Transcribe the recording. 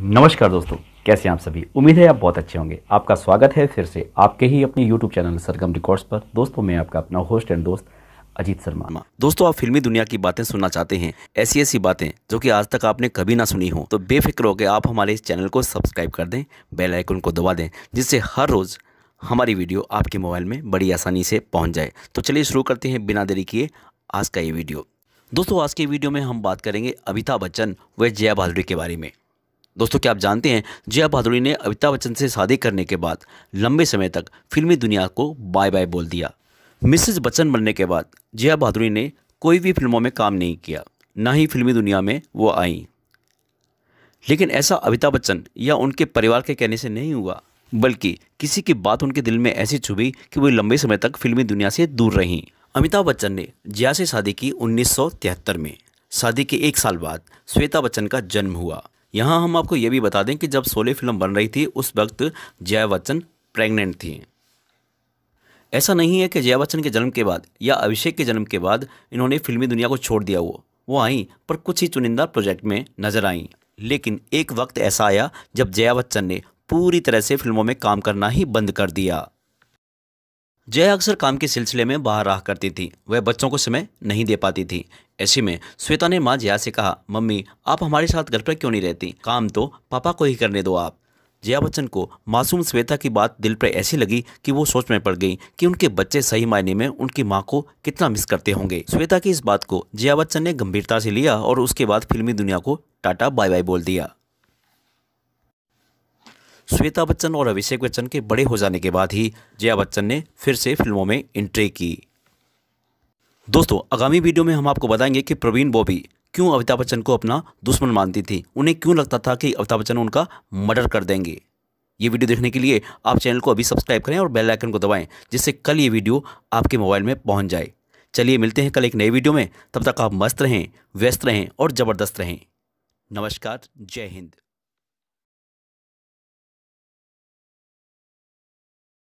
नमस्कार दोस्तों कैसे हैं आप सभी उम्मीद है आप बहुत अच्छे होंगे आपका स्वागत है फिर से आपके ही अपने YouTube चैनल सरगम रिकॉर्ड्स पर दोस्तों मैं आपका अपना होस्ट एंड दोस्त अजीत शर्मा दोस्तों आप फिल्मी दुनिया की बातें सुनना चाहते हैं ऐसी ऐसी बातें जो कि आज तक आपने कभी ना सुनी हो तो बेफिक्र होकर आप हमारे इस चैनल को सब्सक्राइब कर दें बेलाइकन को दबा दें जिससे हर रोज़ हमारी वीडियो आपके मोबाइल में बड़ी आसानी से पहुंच जाए तो चलिए शुरू करते हैं बिना देरी किए आज का ये वीडियो दोस्तों आज के वीडियो में हम बात करेंगे अमिताभ बच्चन व जया भादुरी के बारे में दोस्तों क्या आप जानते हैं जया भादुड़ी ने अमिताभ बच्चन से शादी करने के बाद लंबे समय तक फिल्मी दुनिया को बाय बाय बोल दिया मिसेज बच्चन बनने के बाद जया भादुड़ी ने कोई भी फिल्मों में काम नहीं किया ना ही फिल्मी दुनिया में वो आई लेकिन ऐसा अमिताभ बच्चन या उनके परिवार के कहने से नहीं हुआ बल्कि किसी की बात उनके दिल में ऐसी छुपी कि वो लंबे समय तक फिल्मी दुनिया से दूर रहीं अमिताभ बच्चन ने जया से शादी की उन्नीस में शादी के एक साल बाद श्वेता बच्चन का जन्म हुआ यहाँ हम आपको ये भी बता दें कि जब सोले फिल्म बन रही थी उस वक्त जया बच्चन प्रेग्नेंट थी ऐसा नहीं है कि जया बच्चन के जन्म के बाद या अभिषेक के जन्म के बाद इन्होंने फिल्मी दुनिया को छोड़ दिया वो वो आईं पर कुछ ही चुनिंदा प्रोजेक्ट में नजर आईं लेकिन एक वक्त ऐसा आया जब जया बच्चन ने पूरी तरह से फिल्मों में काम करना ही बंद कर दिया जय अक्सर काम के सिलसिले में बाहर रहा करती थी वह बच्चों को समय नहीं दे पाती थी ऐसे में श्वेता ने माँ जया से कहा मम्मी आप हमारे साथ घर पर क्यों नहीं रहती काम तो पापा को ही करने दो आप जया बच्चन को मासूम श्वेता की बात दिल पर ऐसी लगी कि वो सोच में पड़ गई कि उनके बच्चे सही मायने में उनकी माँ को कितना मिस करते होंगे श्वेता की इस बात को जया बच्चन ने गंभीरता से लिया और उसके बाद फिल्मी दुनिया को टाटा बाय बाय बोल दिया श्वेता बच्चन और अभिषेक बच्चन के बड़े हो जाने के बाद ही जया बच्चन ने फिर से फिल्मों में एंट्री की दोस्तों आगामी वीडियो में हम आपको बताएंगे कि प्रवीण बॉबी क्यों अमिताभ बच्चन को अपना दुश्मन मानती थी उन्हें क्यों लगता था कि अमिताभ बच्चन उनका मर्डर कर देंगे ये वीडियो देखने के लिए आप चैनल को अभी सब्सक्राइब करें और बेल आइकन को दबाएं जिससे कल ये वीडियो आपके मोबाइल में पहुंच जाए चलिए मिलते हैं कल एक नई वीडियो में तब तक आप मस्त रहें व्यस्त रहें और ज़बरदस्त रहें नमस्कार जय हिंद